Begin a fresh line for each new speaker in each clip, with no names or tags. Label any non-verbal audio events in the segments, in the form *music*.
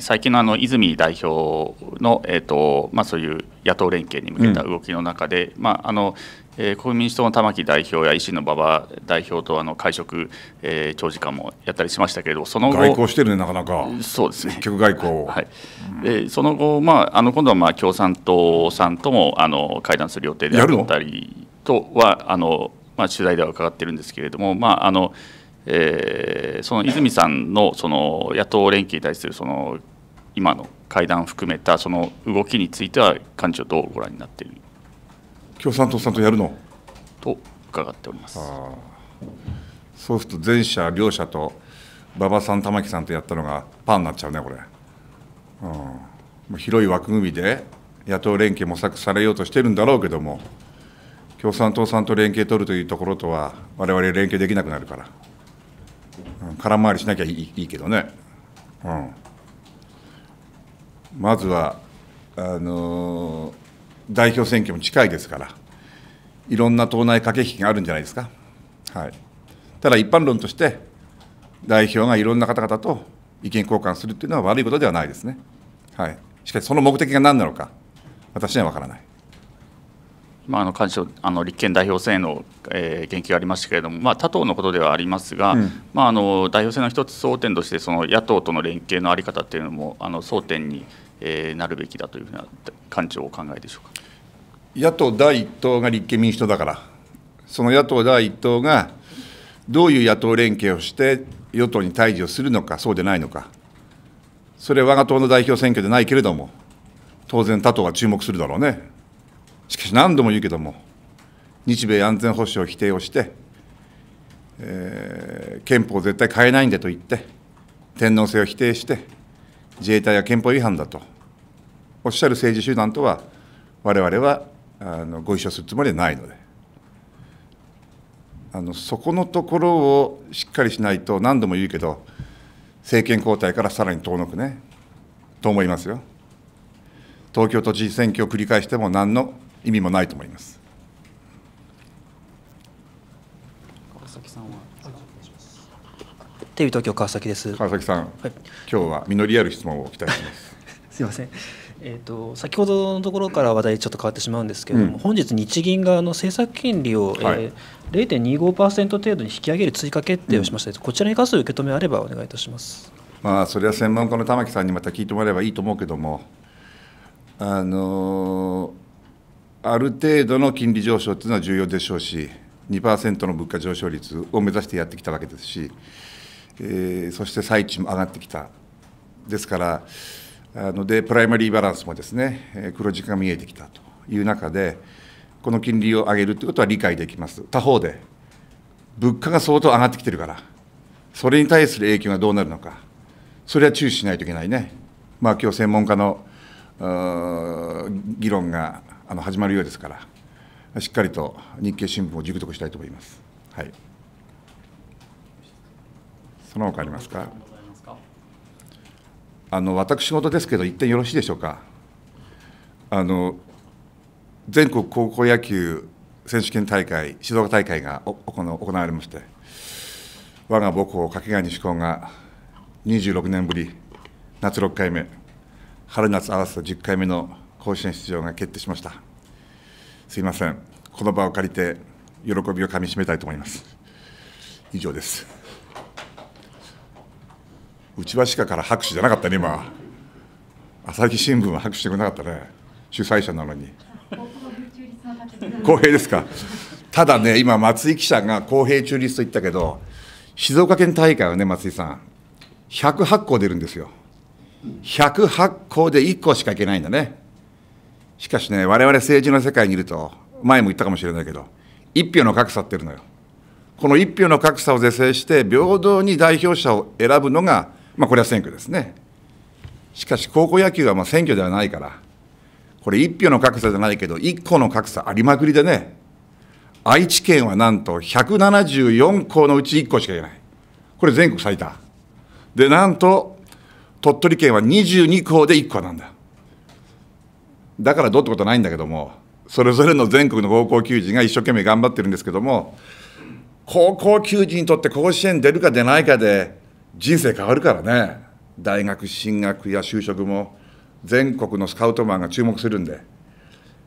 最近のあの泉代表の、えーとまあ、そういう野党連携に向けた動きの中で、うん、まああのえー、国民民主党の玉木代表や維新の馬場代表とあの会食、えー、長時間もやったりしましたけれどその後外交してるね、なかなか、そうですね、結局外交、はいでその後、まあ、あの今度はまあ共産党さんともあの会談する予定であったりとは、あのまあ、取材では伺ってるんですけれども、まああのえー、その泉さんのその野党連携に対するその今の会談含めたその動きについては幹事長どうご覧になっている共産党さんとやるのと伺っておりますそうすると前者両者と馬場さん玉木さんとやったのがパンになっちゃうねこれ、うん、広い枠組みで野党連携模索されようとしてるんだろうけども共産党さんと連携取るというところとはわれわれ連携できなくなるから、うん、空回りしなきゃいいいいけどねうんまずはあの代表選挙も近いですから、いろんな党内駆け引きがあるんじゃないですか。はい、ただ、一般論として、代表がいろんな方々と意見交換するというのは悪いことではないですね。はい、しかし、その目的が何なのか、私には分からない。まあ、の幹事あの立憲代表選への、えー、言及がありましたけれども、まあ、他党のことではありますが、うん、まあ、あの代表選の一つ争点としてその野党との連携の在り方というのもあの争点に、えー、なるべきだというふうな幹事をお考えでしょうか野党第1党が立憲民主党だから、その野党第1党がどういう野党連携をして与党に対峙をするのか、そうでないのか、それは我が党の代表選挙でないけれども、当然、他党が注目するだろうね。しかし何度も言うけども、日米安全保障を否定をして、えー、憲法を絶対変えないんでと言って、天皇制を否定して、自衛隊は憲法違反だとおっしゃる政治集団とは、我々はあのご一緒するつもりはないので。あのそこのところをしっかりしないと何度も言うけど政権交代からさらに遠のくねと思いますよ東京都知事選挙を繰り返しても何の意味もないと思います。川崎さんはテレビ東京川崎です。川崎さん、はい、今日は実りある質問を
期待します。*laughs* すみません。えーと、先ほどのところから話題ちょっと変わってしまうんですけれども、うん、本日、日銀があの政策金利を、えはいえー、0.25%程度に引き上げる追加決定をしました、うん、こちらに関する受け止めあればお願いいたします、
まあ、それは専門家の玉木さんにまた聞いてもらえばいいと思うけども、あのある程度の金利上昇というのは重要でしょうし、2%の物価上昇率を目指してやってきたわけですし、えー、そして最賃も上がってきた、ですから、あのでプライマリーバランスもですね黒字化が見えてきたという中で、この金利を上げるということは理解できます、他方で、物価が相当上がってきてるから、それに対する影響がどうなるのか、それは注視しないといけないね。まあ今日専門家の議論があの始まるようですから、しっかりと日経新聞を熟読したいと思います。はい、その他ありますかあの私事ですけど、一点よろしいでしょうか。あの全国高校野球選手権大会、静岡大会が行われまして、我が母校、掛川西高が26年ぶり、夏6回目、春夏合わせた10回目の甲子園出場が決定しましたすいませんこの場を借りて喜びをかみしめたいと思います以上です内輪鹿から拍手じゃなかったね今朝日新聞は拍手してくれなかったね主催者なのに公平ですかただね今松井記者が公平中立と言ったけど静岡県大会はね松井さん108校出るんですよ108校で1校しかいけないんだねしかしね、我々政治の世界にいると、前も言ったかもしれないけど、一票の格差っているのよ。この一票の格差を是正して、平等に代表者を選ぶのが、まあ、これは選挙ですね。しかし、高校野球はまあ選挙ではないから、これ、一票の格差じゃないけど、一個の格差ありまくりでね、愛知県はなんと174校のうち1個しかいない。これ、全国最多。で、なんと、鳥取県は22校で1個なんだ。だからどうってことはないんだけどもそれぞれの全国の高校球児が一生懸命頑張ってるんですけども高校球児にとって甲子園出るか出ないかで人生変わるからね大学進学や就職も全国のスカウトマンが注目するんで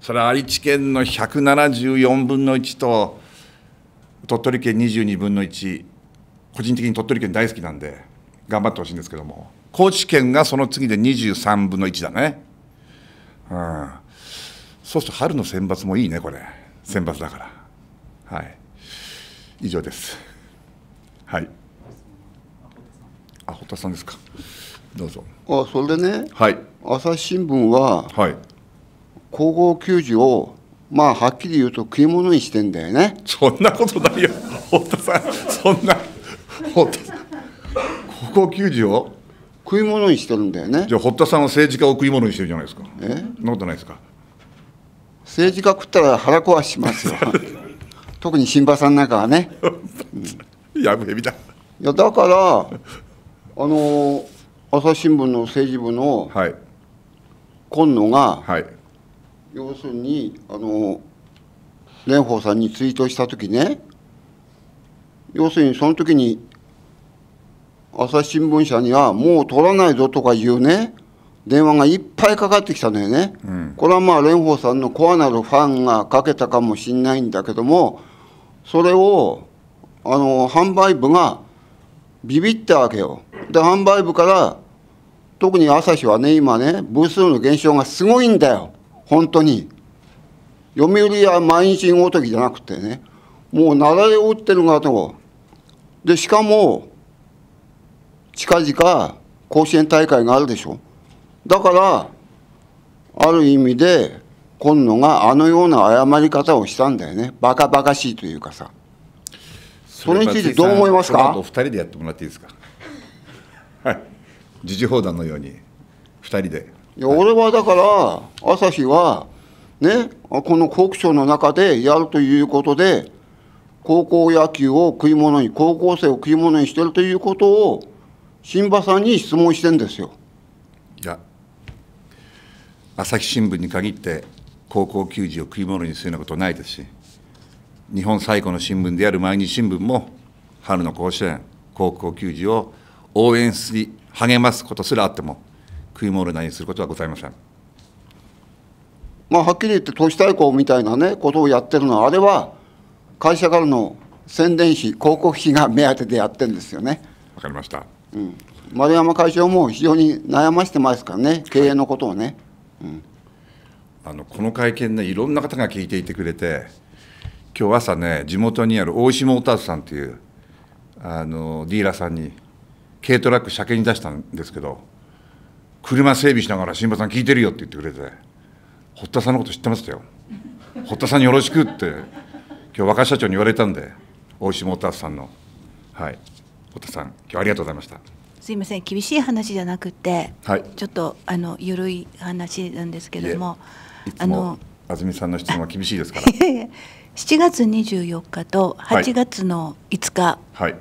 それは愛知県の174分の1と鳥取県22分の1個人的に鳥取県大好きなんで頑張ってほしいんですけども高知県がその次で23分の1だね。そうすると春の選抜もいいね、これ、選抜だから。はい、以上です。
はい。あ、堀田さんですか。どうぞ。あ、それでね。はい。朝日新聞は。はい。皇后球児を。まあ、はっきり言うと、食い物にしてんだよね。そんなことないよ。堀田さん。そんな。堀田さん。高校球児を。食い物にしてるんだよねじゃあ堀田さんは政治家を食い物にしてるじゃないですかえそんなことないですか政治家食ったら腹壊しますよ *laughs* 特に新馬さんなんかはね、う *laughs* ん、やぶへびだいやだからあの朝日新聞の政治部の今野が、はい、要するにあの蓮舫さんにツイートした時ね要するにその時に朝日新聞社にはもう取らないぞとかいうね電話がいっぱいかかってきたのよね、うん、これはまあ蓮舫さんのコアなるファンがかけたかもしれないんだけどもそれをあの販売部がビビったわけよで販売部から特に朝日はね今ね部数の減少がすごいんだよ本当に読売は毎日ごときじゃなくてねもうなられを打ってるなとでしかも近々甲子園大会があるでしょだからある意味で今野があのような謝り方をしたんだよねバカバカしいというかさそれについてどう思いますか2人でやってもらっていいですか *laughs* はい時事報道のように2人でいや、はい、俺はだから朝日はねこの国省の中でやるということで高校野球を食い物に高校生を食い物にしてるということを新馬さんに質問してんですよ。
いや、朝日新聞に限って高校球児を食い物にするようなことないですし、日本最古の新聞である毎日新聞も、春の甲子園、高校球児を応援し、励ますことすらあっても、食い物にすることはございません。
まあ、はっきり言って都市対抗みたいなねことをやってるのはあれは会社からの宣伝費広告費が目当てでやってるんですよね。
わかりましたうん、
丸山会長も非常に悩ましてますからね、経営のことをね。はい、
うんあのこの会見ね、いろんな方が聞いていてくれて、今日朝ね、地元にある大石モーターズさんというあのディーラーさんに、軽トラック車検に出したんですけど、車整備しながら、新馬さん聞いてるよって言ってくれて、堀田さんのこと知ってましたよ、堀田さんによろしくって、今日若社長に言われたんで、大石モーターズさんの。はい堀田さん今日はありがとうございました
すいません厳しい話じゃなくて、はい、ちょっとあの緩い話なんですけれども
あの安住さんの質問は厳しいですから
7 *laughs* 月24日と8月の5日、はい、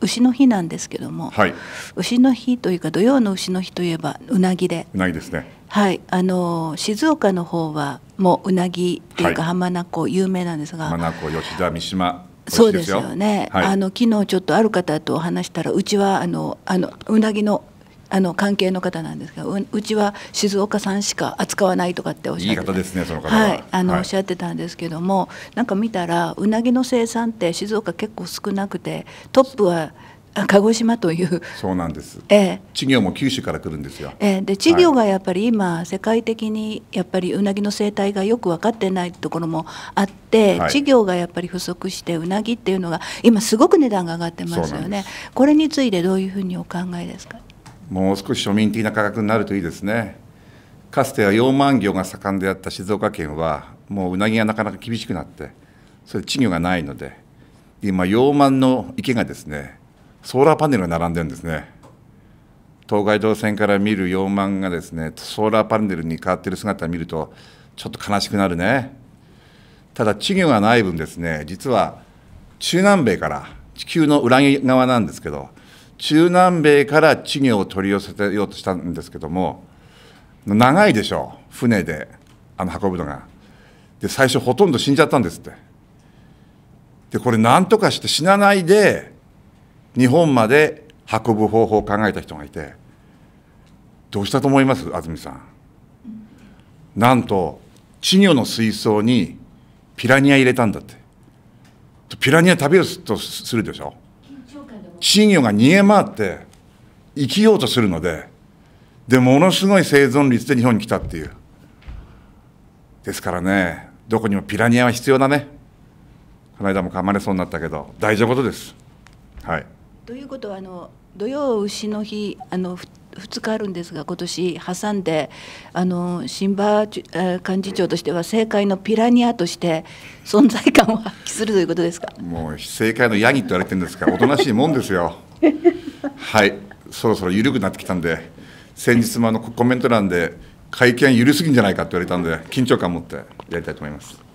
牛の日なんですけども、はい、牛の日というか土曜の牛の日といえばうなぎでうなぎですねはいあの静岡の方はもううなぎというか浜名湖有名なんですが、浜名
湖吉田三島そうですよね、はい、あの
昨日ちょっとある方と話したらうちはあのあのうなぎのあの関係の方なんですがうちは静岡さんしか扱わないとかっておっしゃ
ってたいですねその方は、はい、あの、はい、おっ
しゃってたんですけどもなんか見たらうなぎの生産って静岡結構少なくてトップは鹿児島という
そうなんです、ええ、稚魚も九州から来るんですよ、
ええ、で稚魚がやっぱり今、はい、世界的にやっぱりうなぎの生態がよく分かってないところもあって、はい、稚魚がやっぱり不足してうなぎっていうのが今すごく値段が上がってますよねこれについてどういうふうにお考えですか
もう少し庶民的な価格になるといいですねかつては養鰻魚が盛んであった静岡県はもううなぎがなかなか厳しくなってそれ稚魚がないので今養鰻の池がですねソーラーパネルが並んでるんですね東海道線から見る溶満がですねソーラーパネルに変わってる姿を見るとちょっと悲しくなるねただ稚魚がない分ですね実は中南米から地球の裏側なんですけど中南米から稚魚を取り寄せてようとしたんですけども長いでしょう船であの運ぶのがで最初ほとんど死んじゃったんですってでこれなんとかして死なないで日本まで運ぶ方法を考えた人がいてどうしたと思います安住さん。なんと稚魚の水槽にピラニア入れたんだってピラニア食べようとするでしょ稚魚が逃げ回って生きようとするのででものすごい生存率で日本に来たっていうですからねどこにもピラニアは必要だねこの間も噛まれそうになったけど大事なことです
はいということはあの土曜牛の日あの2日あるんですが今年挟んであの新馬幹事長としては政界のピラニアとして存在感を発揮するということですか
もう政界のヤギって言われてるんですからおとなしいもんですよ *laughs* はいそろそろ緩くなってきたんで先日もあのコメント欄で会見緩すぎんじゃないかって言われたんで緊張感持ってやりたいと思います